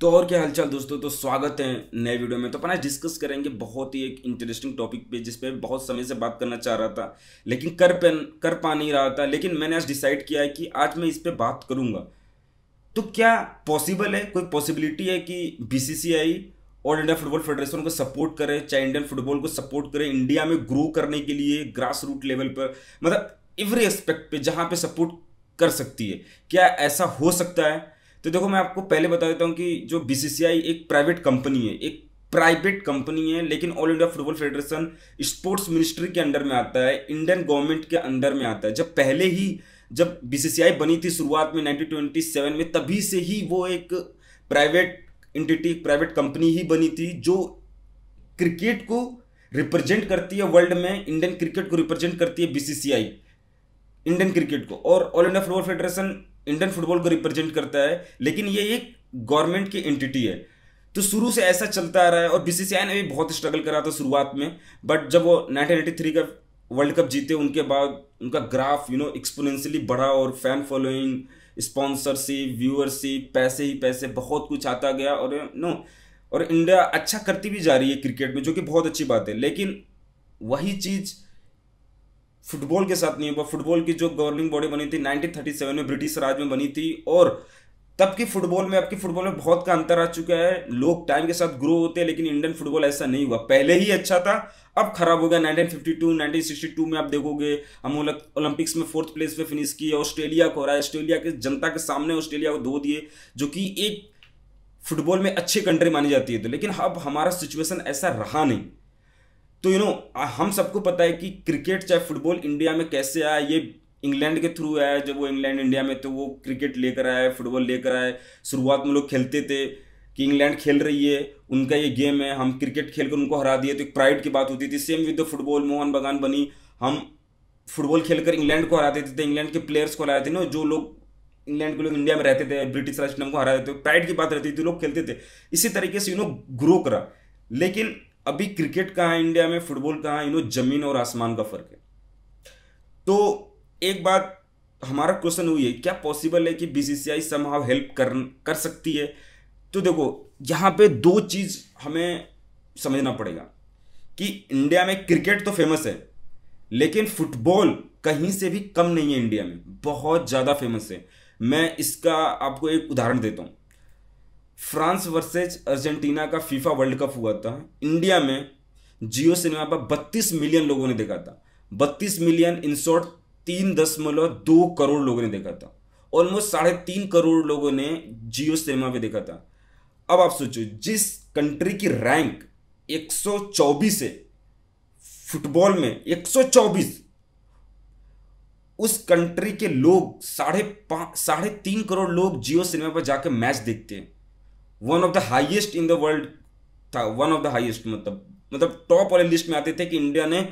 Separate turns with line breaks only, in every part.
तो और क्या हालचाल दोस्तों तो स्वागत है नए वीडियो में तो अपना आज डिस्कस करेंगे बहुत ही एक इंटरेस्टिंग टॉपिक पे जिस पे बहुत समय से बात करना चाह रहा था लेकिन कर पे कर पा नहीं रहा था लेकिन मैंने आज डिसाइड किया है कि आज मैं इस पर बात करूंगा तो क्या पॉसिबल है कोई पॉसिबिलिटी है कि बीसीसीआई और इंडिया फुटबॉल फेडरेशन को सपोर्ट करे चाहे इंडियन फुटबॉल को सपोर्ट करे इंडिया में ग्रो करने के लिए ग्रास रूट लेवल पर मतलब एवरी एस्पेक्ट पे जहाँ पे सपोर्ट कर सकती है क्या ऐसा हो सकता है तो देखो मैं आपको पहले बता देता हूँ कि जो बीसीसीआई एक प्राइवेट कंपनी है एक प्राइवेट कंपनी है लेकिन all India football federation sports ministry के अंडर में आता है इंडियन गवर्नमेंट के अंडर में आता है जब पहले ही जब बीसीसीआई बनी थी शुरुआत में 1927 में तभी से ही वो एक प्राइवेट इंटिटी प्राइवेट कंपनी ही बनी थी जो क्रिकेट को रिप्रेजेंट करती है वर्ल्ड में इंडियन क्रिकेट को रिप्रेजेंट करती है बीसीसीआई इंडियन क्रिकेट को और all India football federation Indian football को रिप्रेजेंट करता है लेकिन ये एक गवर्नमेंट की एंटिटी है तो शुरू से ऐसा चलता आ रहा है और बीसीसीआई ने भी बहुत स्ट्रगल करा था शुरुआत में बट जब वो 1983 का वर्ल्ड कप जीते उनके बाद उनका ग्राफ यू नो एक्सपोनेंशियली बढ़ा और फैन फॉलोइंग स्पॉन्सरशिप व्यूअरशिप पैसे ही पैसे बहुत कुछ आता गया और नो और इंडिया अच्छा करती भी जा रही है क्रिकेट में जो कि बहुत अच्छी बात है लेकिन वही चीज़ फुटबॉल के साथ नहीं हुआ फुटबॉल की जो गवर्निंग बॉडी बनी थी 1937 में ब्रिटिश राज में बनी थी और तब की फुटबॉल में अब की फुटबॉल में बहुत का अंतर आ चुका है लोग टाइम के साथ ग्रो होते हैं लेकिन इंडियन फुटबॉल ऐसा नहीं हुआ पहले ही अच्छा था अब खराब हो गया 1952 1962 में आप देखोगे हम ओलंपिक्स में फोर्थ प्लेस पे फिनिश किए ऑस्ट्रेलिया को हराया ऑस्ट्रेलिया के जनता के सामने ऑस्ट्रेलिया को धो दिए जो कि एक फुटबॉल में अच्छी कंट्री मानी जाती है तो लेकिन अब हमारा सिचुएशन ऐसा रहा नहीं तो यू नो हम सबको पता है कि क्रिकेट चाहे फुटबॉल इंडिया में कैसे आया ये इंग्लैंड के थ्रू आया जब वो इंग्लैंड इंडिया में तो वो क्रिकेट लेकर आए फुटबॉल लेकर आए शुरुआत में लोग खेलते थे कि इंग्लैंड खेल रही है उनका ये गेम है हम क्रिकेट खेल कर उनको हरा दिए तो एक प्राइड की बात होती थी same with the football Mohun Bagan बनी हम फुटबॉल खेलकर इंग्लैंड को हराते थे तो इंग्लैंड के प्लेयर्स को हराते थे ना जो लोग इंग्लैंड के लोग इंडिया में रहते थे ब्रिटिश राज को हरा देते थे प्राइड की बात रहती थी लोग खेलते थे इसी तरीके से यू नो ग्रो करा लेकिन अभी क्रिकेट कहाँ है इंडिया में फुटबॉल कहाँ यू नो जमीन और आसमान का फर्क है तो एक बात हमारा क्वेश्चन हुई है क्या पॉसिबल है कि बीसीसीआई समहाव हेल्प कर कर सकती है तो देखो यहाँ पे दो चीज हमें समझना पड़ेगा कि इंडिया में क्रिकेट तो फेमस है लेकिन फुटबॉल कहीं से भी कम नहीं है इंडिया में बहुत ज़्यादा फेमस है मैं इसका आपको एक उदाहरण देता हूँ फ्रांस वर्सेज अर्जेंटीना का फीफा वर्ल्ड कप हुआ था इंडिया में जियो सिनेमा पर बत्तीस मिलियन लोगों ने देखा था बत्तीस मिलियन इन शॉर्ट तीन दशमलव दो करोड़ लोगों ने देखा था ऑलमोस्ट साढ़े तीन करोड़ लोगों ने जियो सिनेमा पे देखा था अब आप सोचो जिस कंट्री की रैंक 124 है फुटबॉल में 124 उस कंट्री के लोग साढ़े पाँच साढ़े तीन करोड़ लोग जियो सिनेमा पर जाकर मैच देखते हैं one of the highest in the world था वन ऑफ द हाइएस्ट मतलब मतलब टॉप वाले लिस्ट में आते थे कि इंडिया ने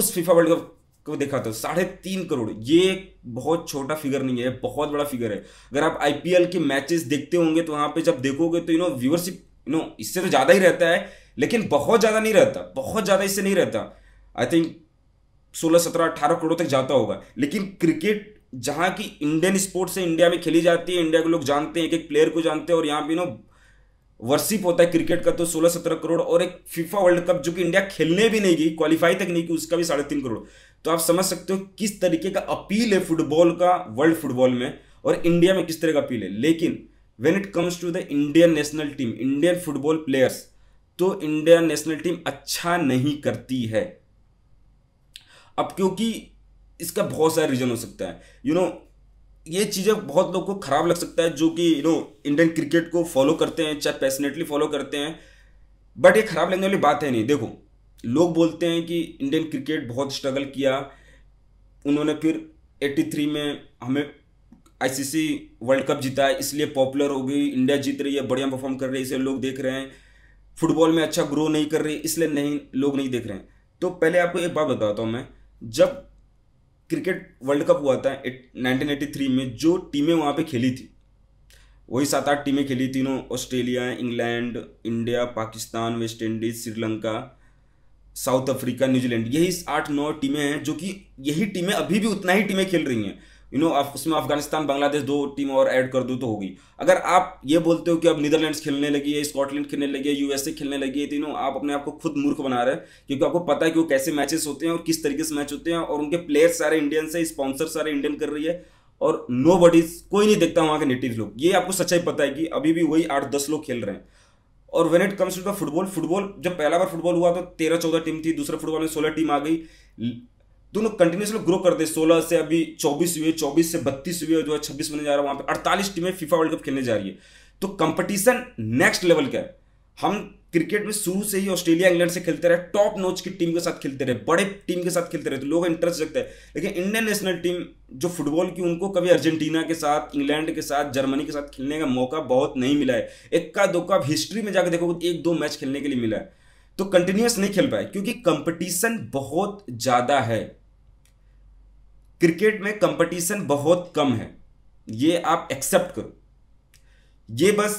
उस फीफा वर्ल्ड कप को देखा था साढ़े तीन करोड़ ये बहुत छोटा फिगर नहीं है बहुत बड़ा फिगर है अगर आप आईपीएल के मैचेस देखते होंगे तो वहां पे जब देखोगे तो you know viewership you know इससे तो ज़्यादा ही रहता है लेकिन बहुत ज़्यादा नहीं रहता बहुत ज़्यादा इससे नहीं रहता आई थिंक सोलह सत्रह अठारह करोड़ तक जाता होगा लेकिन क्रिकेट जहाँ की इंडियन स्पोर्ट्स है इंडिया में खेली जाती है इंडिया के लोग जानते हैं एक एक प्लेयर को जानते हैं और यहाँ पे नो वर्सिप होता है क्रिकेट का तो सोलह सत्रह करोड़ और एक फीफा वर्ल्ड कप जो कि इंडिया खेलने भी नहीं गई क्वालिफाई तक नहीं की उसका भी साढ़े तीन करोड़ तो आप समझ सकते हो किस तरीके का अपील है फुटबॉल का वर्ल्ड फुटबॉल में और इंडिया में किस तरह का अपील है लेकिन when it comes to the Indian national team Indian football players तो इंडियन नेशनल टीम अच्छा नहीं करती है अब क्योंकि इसका बहुत सारा रीज़न हो सकता है यू you नो know, ये चीज़ें बहुत लोग को ख़राब लग सकता है जो कि यू नो इंडियन क्रिकेट को फॉलो करते हैं चाहे पैसनेटली फॉलो करते हैं बट ये ख़राब लगने वाली बात है नहीं देखो लोग बोलते हैं कि इंडियन क्रिकेट बहुत स्ट्रगल किया उन्होंने फिर 83 में हमें आईसीसी वर्ल्ड कप जीता है इसलिए पॉपुलर हो गई इंडिया जीत रही है बढ़िया परफॉर्म कर रही है इसलिए लोग देख रहे हैं फुटबॉल में अच्छा ग्रो नहीं कर रही इसलिए नहीं लोग नहीं देख रहे हैं तो पहले आपको एक बात बताता हूँ मैं जब क्रिकेट वर्ल्ड कप हुआ था एट, में जो टीमें वहाँ पर खेली थी वही सात आठ टीमें खेली तीनों Australia England India Pakistan West Indies Sri Lanka south Africa New Zealand यही आठ नौ टीमें हैं जो कि यही टीमें अभी भी उतना ही टीमें खेल रही हैं यू नो उसमें अफगानिस्तान बांग्लादेश दो टीम और ऐड कर दो तो होगी अगर आप ये बोलते हो कि अब नीदरलैंड्स खेलने लगी है स्कॉटलैंड खेलने लगी है यूएसए खेलने लगी है तो यू नो आप अपने आप को खुद मूर्ख बना रहे हैं क्योंकि आपको पता है कि वो कैसे मैचेस होते हैं और किस तरीके से मैच होते हैं और उनके प्लेयर्स सारे इंडियन से स्पॉन्सर सारे इंडियन कर रही है और नो बडीज कोई नहीं देखता वहाँ के नेटिव लोग ये आपको सच्चाई पता है कि अभी भी वही आठ दस लोग खेल रहे हैं और when it comes to the football football जब पहला बार फुटबॉल हुआ तो तेरह चौदह टीम थी दूसरे फुटबॉल में सोलह टीम आ गई दोनों कंटिन्यूसली ग्रो करते हैं सोलह से अभी चौबीस हुए चौबीस से बत्तीस हुए जो है छब्बीस बने जा रहा है वहां पर अड़तालीस टीमें फीफा वर्ल्ड कप खेलने जा रही है तो कंपटीशन नेक्स्ट लेवल का है हम क्रिकेट में शुरू से ही ऑस्ट्रेलिया इंग्लैंड से खेलते रहे टॉप नोच की टीम के साथ खेलते रहे बड़े टीम के साथ खेलते रहे तो लोग इंटरेस्ट रखते हैं लेकिन इंडियन नेशनल टीम जो फुटबॉल की उनको कभी अर्जेंटीना के साथ इंग्लैंड के साथ जर्मनी के साथ खेलने का मौका बहुत नहीं मिला है इक्का दुक्का आप हिस्ट्री में जाकर देखो एक दो मैच खेलने के लिए मिला है तो कंटिन्यूस नहीं खेल पाए क्योंकि कंपटीशन बहुत ज़्यादा है क्रिकेट में कंपटीशन बहुत कम है ये आप एक्सेप्ट करो ये बस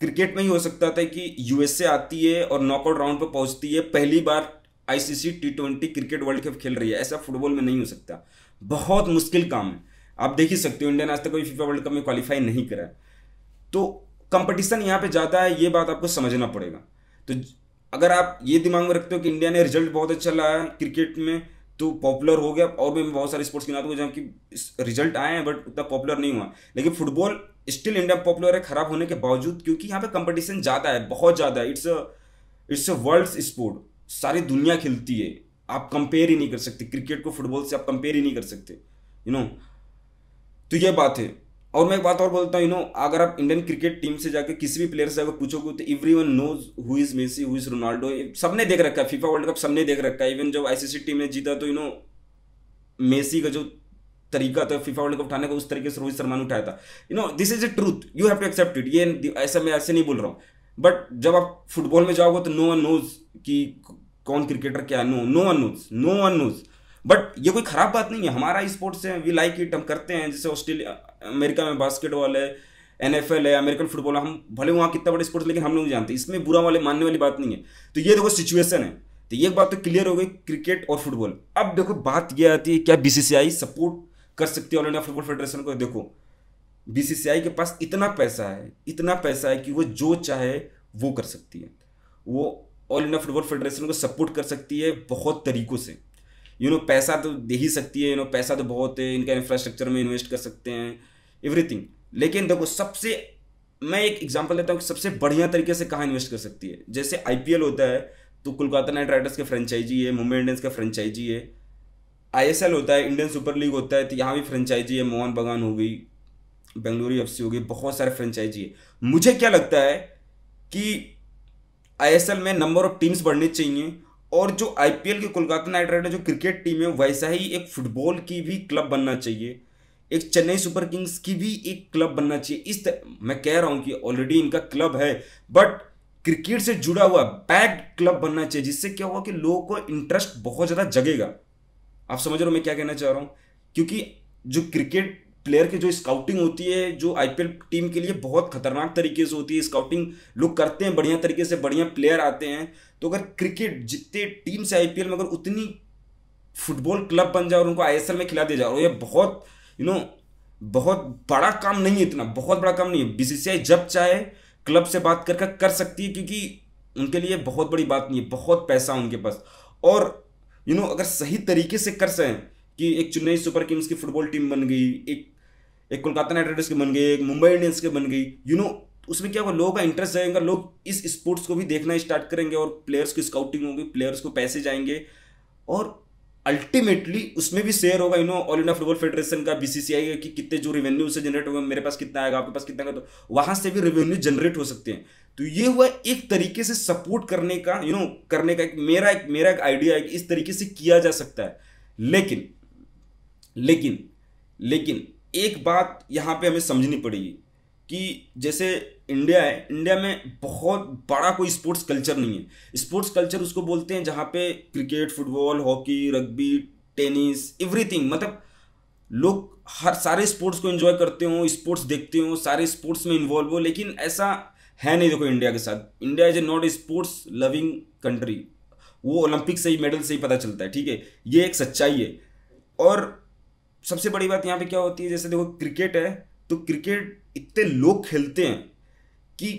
क्रिकेट में ही हो सकता था कि यूएसए आती है और नॉकआउट राउंड पर पहुंचती है पहली बार ICC T twenty cricket World Cup खेल रही है ऐसा फुटबॉल में नहीं हो सकता बहुत मुश्किल काम है आप देख ही सकते हो इंडिया ने आज तक कभी फीफा वर्ल्ड कप में क्वालिफाई नहीं करा तो कंपटीशन यहाँ पे ज़्यादा है ये बात आपको समझना पड़ेगा तो अगर आप ये दिमाग में रखते हो कि इंडिया ने रिजल्ट बहुत अच्छा लाया क्रिकेट में तो पॉपुलर हो गया और भी मैं बहुत सारे स्पोर्ट्स खिलाते हैं जहाँ की रिजल्ट आए हैं बट उतना पॉपुलर नहीं हुआ लेकिन फुटबॉल स्टिल इंडिया पॉपुलर है खराब होने के बावजूद क्योंकि यहाँ पे कंपटीशन ज़्यादा है बहुत ज़्यादा है it's a it's a world sport सारी दुनिया खेलती है आप कंपेयर ही नहीं कर सकते क्रिकेट को फुटबॉल से आप कंपेयर ही नहीं कर सकते यू you नो know? तो ये बात है और मैं एक बात और बोलता हूँ यू नो अगर आप इंडियन क्रिकेट टीम से जाकर किसी भी प्लेयर से अगर पूछोगे तो everyone knows who is Messi who is Ronaldo सबने देख रखा है फीफा वर्ल्ड कप सबने देख रखा है इवन जब आईसीसी टीम ने जीता तो यू नो मेसी का जो तरीका था फीफा वर्ल्ड कप उठाने का उस तरीके से रोहित शर्मा ने उठाया था you know this is a truth you have to accept it ये ऐसा मैं ऐसे नहीं बोल रहा हूँ बट जब आप फुटबॉल में जाओगे तो नो वन नोज कि कौन क्रिकेटर क्या no no one knows no one knows but ये कोई खराब बात नहीं है हमारा स्पोर्ट्स है वी लाइक इट हम करते हैं जैसे ऑस्ट्रेलिया अमेरिका में बास्केटबॉल है एन एफ एल है अमेरिकन फुटबॉल हम भले वहाँ कितना बड़े स्पोर्ट्स लेकिन हम लोग जानते हैं इसमें बुरा वाले मानने वाली बात नहीं है तो ये देखो सिचुएशन है तो ये बात तो क्लियर हो गई क्रिकेट और फुटबॉल अब देखो बात ये आती है क्या बीसीसीआई सपोर्ट कर सकती है ऑल इंडिया फुटबॉल फेडरेशन को देखो बीसीसीआई के पास इतना पैसा है इतना पैसा है कि वो जो चाहे वो कर सकती है वो ऑल इंडिया फुटबॉल फेडरेशन को सपोर्ट कर सकती है बहुत तरीकों से यू नो पैसा तो दे ही सकती है यू नो पैसा तो बहुत है इनका इंफ्रास्ट्रक्चर में इन्वेस्ट कर सकते हैं एवरीथिंग लेकिन देखो सबसे मैं एक एग्जाम्पल देता हूँ कि सबसे बढ़िया तरीके से कहाँ इन्वेस्ट कर सकती है जैसे आई होता है तो कोलकाता नाइट राइडर्स के फ्रेंचाइजी है मुंबई इंडियंस का फ्रेंचाइजी है आई होता है इंडियन सुपर लीग होता है तो यहाँ भी फ्रेंचाइजी है मोहन बगान हो गई बेंगलुरु एफ हो गई बहुत सारे फ्रेंचाइजी है मुझे क्या लगता है कि आई में नंबर ऑफ टीम्स बढ़ने चाहिए और जो आईपीएल के कोलकाता नाइट राइडर जो क्रिकेट टीम है वैसा ही एक फुटबॉल की भी क्लब बनना चाहिए एक चेन्नई सुपर किंग्स की भी एक क्लब बनना चाहिए इस तर... मैं कह रहा हूं कि ऑलरेडी इनका क्लब है बट क्रिकेट से जुड़ा हुआ बैग क्लब बनना चाहिए जिससे क्या होगा कि लोगों को इंटरेस्ट बहुत ज़्यादा जगेगा आप समझ रहे हो मैं क्या कहना चाह रहा हूँ क्योंकि जो क्रिकेट प्लेयर की जो स्काउटिंग होती है जो आईपीएल टीम के लिए बहुत खतरनाक तरीके से होती है स्काउटिंग लोग करते हैं बढ़िया तरीके से बढ़िया प्लेयर आते हैं तो अगर क्रिकेट जितने टीम से आई में अगर उतनी फुटबॉल क्लब बन जाए और उनको आई में खिला दिया जा रहा हो यह बहुत यू नो बहुत बड़ा काम नहीं है इतना बहुत बड़ा काम नहीं है बीसीसीआई जब चाहे क्लब से बात कर कर सकती है क्योंकि उनके लिए बहुत बड़ी बात नहीं है बहुत पैसा उनके पास और यू नो अगर सही तरीके से कर सकें कि एक चेन्नई सुपर किंग्स की फुटबॉल टीम बन गई एक एक कोलकाता नाइट राइडर्स की बन गई एक मुंबई इंडियंस की बन गई यू नो उसमें क्या होगा लोगों का इंटरेस्ट जाएगा लोग इस स्पोर्ट्स को भी देखना स्टार्ट करेंगे और प्लेयर्स की स्काउटिंग होगी प्लेयर्स को पैसे जाएंगे और अल्टीमेटली उसमें भी शेयर होगा you know all India football federation का बीसीसीआई कि कितने जो रेवेन्यू उससे जनरेट होगा मेरे पास कितना आएगा आपके पास कितना आएगा तो वहां से भी रेवेन्यू जनरेट हो सकते हैं तो ये हुआ एक तरीके से सपोर्ट करने का यू नो करने का एक मेरा एक मेरा एक आइडिया है कि इस तरीके से किया जा सकता है लेकिन लेकिन लेकिन एक बात यहाँ पे हमें समझनी पड़ेगी कि जैसे इंडिया है इंडिया में बहुत बड़ा कोई स्पोर्ट्स कल्चर नहीं है स्पोर्ट्स कल्चर उसको बोलते हैं जहाँ पे cricket football hockey rugby tennis everything मतलब लोग हर सारे स्पोर्ट्स को एंजॉय करते हो स्पोर्ट्स देखते हो सारे स्पोर्ट्स में इन्वॉल्व हो लेकिन ऐसा है नहीं देखो इंडिया के साथ India is a not a sports loving country वो ओलंपिक से ही मेडल से ही पता चलता है ठीक है ये एक सच्चाई है और सबसे बड़ी बात यहाँ पे क्या होती है जैसे देखो क्रिकेट है तो क्रिकेट इतने लोग खेलते हैं कि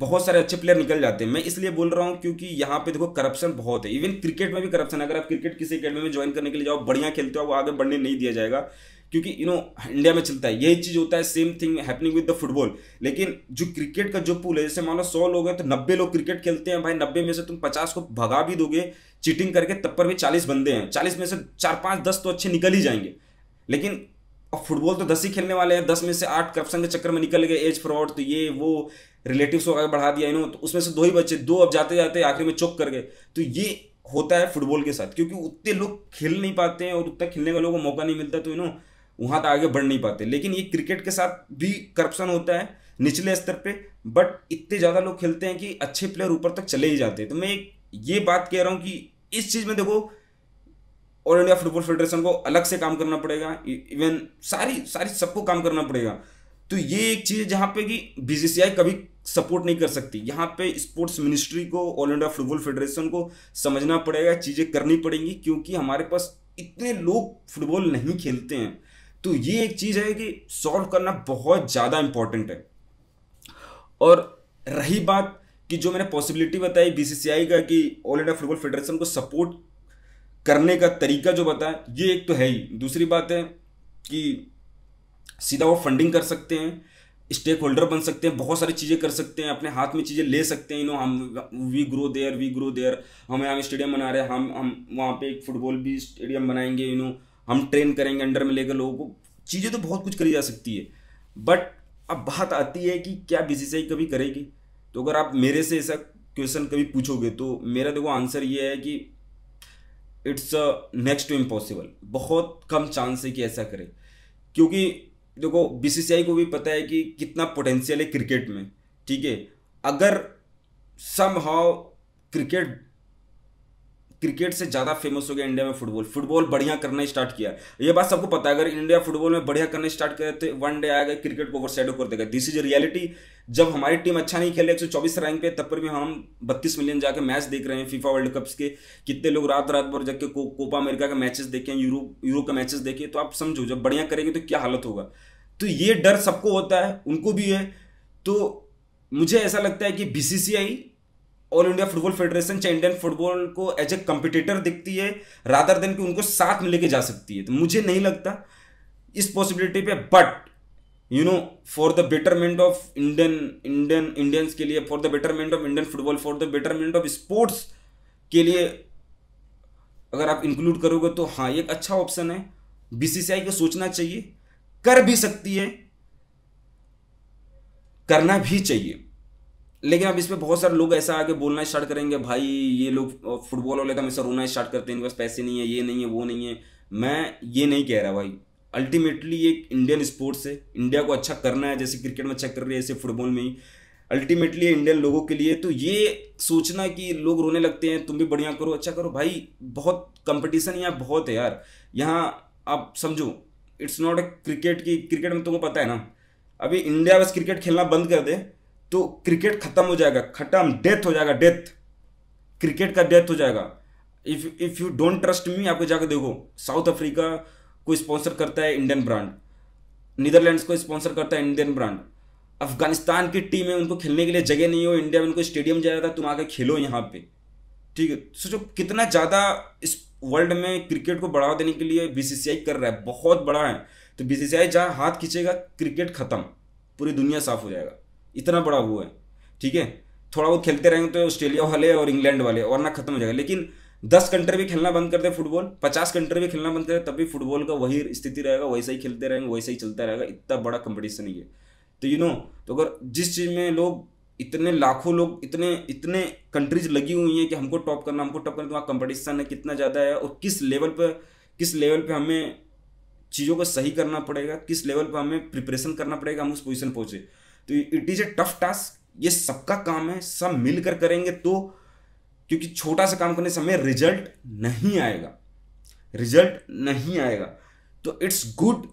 बहुत सारे अच्छे प्लेयर निकल जाते हैं मैं इसलिए बोल रहा हूँ क्योंकि यहाँ पे देखो करप्शन बहुत है इवन क्रिकेट में भी करप्शन है अगर आप क्रिकेट किसी अकेडमी में ज्वाइन करने के लिए जाओ बढ़िया खेलते हो वो आगे बढ़ने नहीं दिया जाएगा क्योंकि यू नो इंडिया में चलता है यही चीज होता है same thing happening with the football लेकिन जो क्रिकेट का जो पूल है जैसे मानो सौ लोग हैं तो नब्बे लोग क्रिकेट खेलते हैं भाई नब्बे में से तुम पचास को भगा भी दोगे चीटिंग करके तब पर भी चालीस बंदे हैं चालीस में से चार पाँच दस तो अच्छे निकल ही जाएंगे लेकिन अब फुटबॉल तो दस ही खेलने वाले हैं दस में से आठ करप्शन के चक्कर में निकल गए एज फ्रॉड तो ये वो रिलेटिव्स को बढ़ा दिया इन्होंने तो उसमें से दो ही बच्चे दो अब जाते जाते आखिर में चौक कर गए तो ये होता है फुटबॉल के साथ क्योंकि उतने लोग खेल नहीं पाते हैं और उतना खेलने वालों को मौका नहीं मिलता तो इन्हों वहाँ तक आगे बढ़ नहीं पाते लेकिन ये क्रिकेट के साथ भी करप्शन होता है निचले स्तर पर बट इतने ज़्यादा लोग खेलते हैं कि अच्छे प्लेयर ऊपर तक चले ही जाते हैं तो मैं ये बात कह रहा हूँ कि इस चीज़ में देखो ऑल इंडिया फुटबॉल फेडरेशन को अलग से काम करना पड़ेगा इवन e- सारी सारी सबको काम करना पड़ेगा तो ये एक चीज़ है जहाँ पे कि बीसीसीआई कभी सपोर्ट नहीं कर सकती यहाँ पे स्पोर्ट्स मिनिस्ट्री को ऑल इंडिया फुटबॉल फेडरेशन को समझना पड़ेगा चीज़ें करनी पड़ेंगी क्योंकि हमारे पास इतने लोग फुटबॉल नहीं खेलते हैं तो ये एक चीज़ है कि सॉल्व करना बहुत ज़्यादा इंपॉर्टेंट है और रही बात कि जो मैंने पॉसिबिलिटी बताई बीसीसीआई का कि ऑल इंडिया फुटबॉल फेडरेशन को सपोर्ट करने का तरीका जो बताए ये एक तो है ही दूसरी बात है कि सीधा वो फंडिंग कर सकते हैं स्टेक होल्डर बन सकते हैं बहुत सारी चीज़ें कर सकते हैं अपने हाथ में चीज़ें ले सकते हैं यू नो हम we grow there we grow there हम यहाँ स्टेडियम बना रहे हैं हम हम वहाँ पे एक फुटबॉल भी स्टेडियम बनाएंगे यू नो हम ट्रेन करेंगे अंडर में लेकर लोगों को चीज़ें तो बहुत कुछ करी जा सकती है बट अब बात आती है कि क्या बी कभी करेगी तो अगर आप मेरे से ऐसा क्वेश्चन कभी पूछोगे तो मेरा देखो आंसर ये है कि इट्स नेक्स्ट टू इम्पॉसिबल बहुत कम चांस है कि ऐसा करे क्योंकि देखो बीसीसीआई को भी पता है कि कितना पोटेंशियल है क्रिकेट में ठीक है अगर सम हाउ क्रिकेट क्रिकेट से ज़्यादा फेमस हो गया इंडिया में फुटबॉल फुटबॉल बढ़िया करना स्टार्ट किया ये बात सबको पता है अगर इंडिया फुटबॉल में बढ़िया करना स्टार्ट किया तो वन डे आएगा क्रिकेट को ओवरसैडो कर देगा दिस इज रियलिटी जब हमारी टीम अच्छा नहीं खेले चौबीस रैंक पे तब पर भी हम 32 मिलियन जाके मैच देख रहे हैं फीफा वर्ल्ड कप्स के कितने लोग रात रात भर जाके को, कोपा अमेरिका के मैचेस देखें यूरोप यूरोप का मैचेस देखें तो आप समझो जब बढ़िया करेंगे तो क्या हालत होगा तो ये डर सबको होता है उनको भी है तो मुझे ऐसा लगता है कि BCCI all India football federation चाहे इंडियन फुटबॉल को एज ए कंपिटिटर दिखती है रादर देन कि उनको साथ में लेके जा सकती है तो मुझे नहीं लगता इस पॉसिबिलिटी पे but you know for the betterment of Indian Indian Indians के लिए for the betterment of Indian football for the betterment of sports के लिए अगर आप इंक्लूड करोगे तो हाँ एक अच्छा ऑप्शन है बीसीसीआई को सोचना चाहिए कर भी सकती है करना भी चाहिए लेकिन अब इसमें बहुत सारे लोग ऐसा आके बोलना स्टार्ट करेंगे भाई ये लोग फुटबॉल वाले का हमेशा रोना स्टार्ट करते हैं इनके पास पैसे नहीं है ये नहीं है वो नहीं है मैं ये नहीं कह रहा भाई अल्टीमेटली एक इंडियन स्पोर्ट्स है इंडिया को अच्छा करना है जैसे क्रिकेट में अच्छा कर रही है ऐसे फुटबॉल में ही अल्टीमेटली इंडियन लोगों के लिए तो ये सोचना कि लोग रोने लगते हैं तुम भी बढ़िया करो अच्छा करो भाई बहुत कंपटीशन यहाँ बहुत है यार यहाँ आप समझो इट्स नॉट ए क्रिकेट की क्रिकेट में तुमको पता है ना अभी इंडिया बस क्रिकेट खेलना बंद कर दे तो क्रिकेट खत्म हो जाएगा खत्म डेथ हो जाएगा डेथ क्रिकेट का डेथ हो जाएगा if if you don't trust me आपको जाकर देखो साउथ अफ्रीका को स्पॉन्सर करता है इंडियन ब्रांड नीदरलैंड्स को स्पॉन्सर करता है इंडियन ब्रांड अफगानिस्तान की टीम है उनको खेलने के लिए जगह नहीं हो इंडिया में उनको स्टेडियम जा था तुम आके खेलो यहाँ पे ठीक है सोचो कितना ज़्यादा इस वर्ल्ड में क्रिकेट को बढ़ावा देने के लिए बीसीसीआई कर रहा है बहुत बड़ा है तो बीसीसीआई जहाँ हाथ खींचेगा क्रिकेट खत्म पूरी दुनिया साफ हो जाएगा इतना बड़ा वो है ठीक है थोड़ा बहुत खेलते रहेंगे तो ऑस्ट्रेलिया वाले और इंग्लैंड वाले और ना खत्म हो जाएगा लेकिन दस कंट्री भी खेलना बंद कर दे फुटबॉल पचास कंट्री भी खेलना बंद कर दे तब भी फुटबॉल का वही स्थिति रहेगा वैसा ही खेलते रहेंगे वैसा ही चलता रहेगा इतना बड़ा कंपटीशन ही है तो यू नो तो अगर जिस चीज़ में लोग इतने लाखों लोग इतने इतने कंट्रीज लगी हुई हैं कि हमको टॉप करना हमको टॉप करना तो वहाँ कंपटीशन है कितना ज़्यादा है और किस लेवल पर किस लेवल पर हमें चीज़ों को सही करना पड़ेगा किस लेवल पर हमें प्रिपरेशन करना पड़ेगा हम उस पोजिशन पहुँचे तो it is a tough task ये सबका काम है सब मिलकर करेंगे तो क्योंकि छोटा सा काम करने समय रिजल्ट नहीं आएगा रिजल्ट नहीं आएगा तो इट्स गुड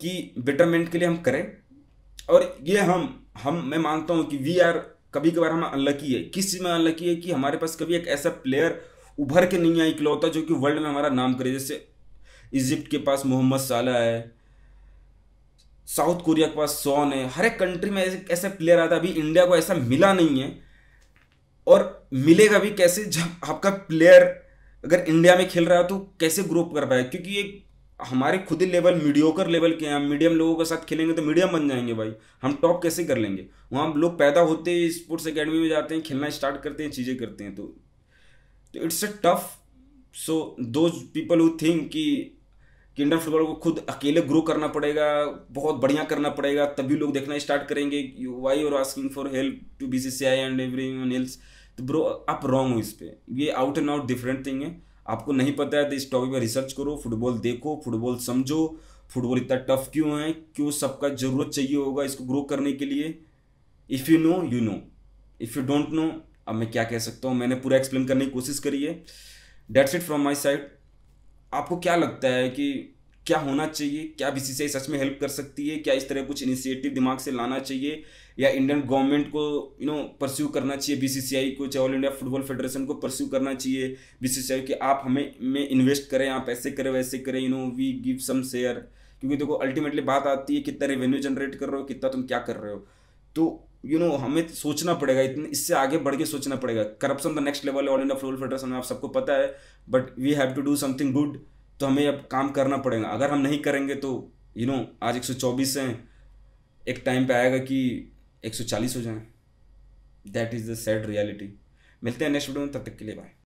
कि बेटरमेंट के लिए हम करें और ये हम हम मैं मानता हूँ कि वी आर कभी कभार हम अनलकी है किस चीज़ में अनलकी है कि हमारे पास कभी एक ऐसा प्लेयर उभर के नहीं आया इकलौता जो कि वर्ल्ड में हमारा नाम करे जैसे इजिप्ट के पास मोहम्मद साला है साउथ कोरिया के पास सोन है हर एक कंट्री में ऐसे प्लेयर आता है अभी इंडिया को ऐसा मिला नहीं है और मिलेगा भी कैसे जब आपका प्लेयर अगर इंडिया में खेल रहा है तो कैसे ग्रोप कर पाए क्योंकि ये हमारे खुद ही लेवल मीडियोकर लेवल के हैं मीडियम लोगों के साथ खेलेंगे तो मीडियम बन जाएंगे भाई हम टॉप कैसे कर लेंगे वहाँ लोग पैदा होते हैं स्पोर्ट्स अकेडमी में जाते हैं खेलना स्टार्ट करते हैं चीज़ें करते हैं तो it's a tough so those people who think कि इंडियन फुटबॉल को खुद अकेले ग्रो करना पड़ेगा बहुत बढ़िया करना पड़ेगा तभी लोग देखना स्टार्ट करेंगे वाई और asking for help to B C C I and everyone else तो ब्रो आप रॉन्ग हो इस पर ये out and out different thing है आपको नहीं पता है तो इस टॉपिक पर रिसर्च करो फुटबॉल देखो फुटबॉल समझो फुटबॉल इतना टफ क्यों है क्यों सबका ज़रूरत चाहिए होगा इसको ग्रो करने के लिए if you know you know if you don't know अब मैं क्या कह सकता हूँ मैंने पूरा एक्सप्लेन करने की कोशिश करी है that's it from my side आपको क्या लगता है कि क्या होना चाहिए क्या बीसीसीआई सच में हेल्प कर सकती है क्या इस तरह कुछ इनिशिएटिव दिमाग से लाना चाहिए या इंडियन गवर्नमेंट को यू नो परस्यू करना चाहिए बीसीसीआई को चाहे ऑल इंडिया फुटबॉल फेडरेशन को परस्यू करना चाहिए बीसीसीआई कि आप हमें में इन्वेस्ट करें आप ऐसे करें वैसे करें you know we give some share क्योंकि देखो अल्टीमेटली बात आती है कितना रेवेन्यू जनरेट कर रहे हो कितना तुम क्या कर रहे हो तो यू नो हमें सोचना पड़ेगा इतने इससे आगे बढ़ के सोचना पड़ेगा corruption the next level all India floor federation में आप सबको पता है but we have to do something good तो हमें अब काम करना पड़ेगा अगर हम नहीं करेंगे तो यू नो आज एक सौ चौबीस हैं एक टाइम पे आएगा कि एक सौ चालीस हो जाए that is the sad reality मिलते हैं नेक्स्ट वीडियो में तब तक के लिए बाय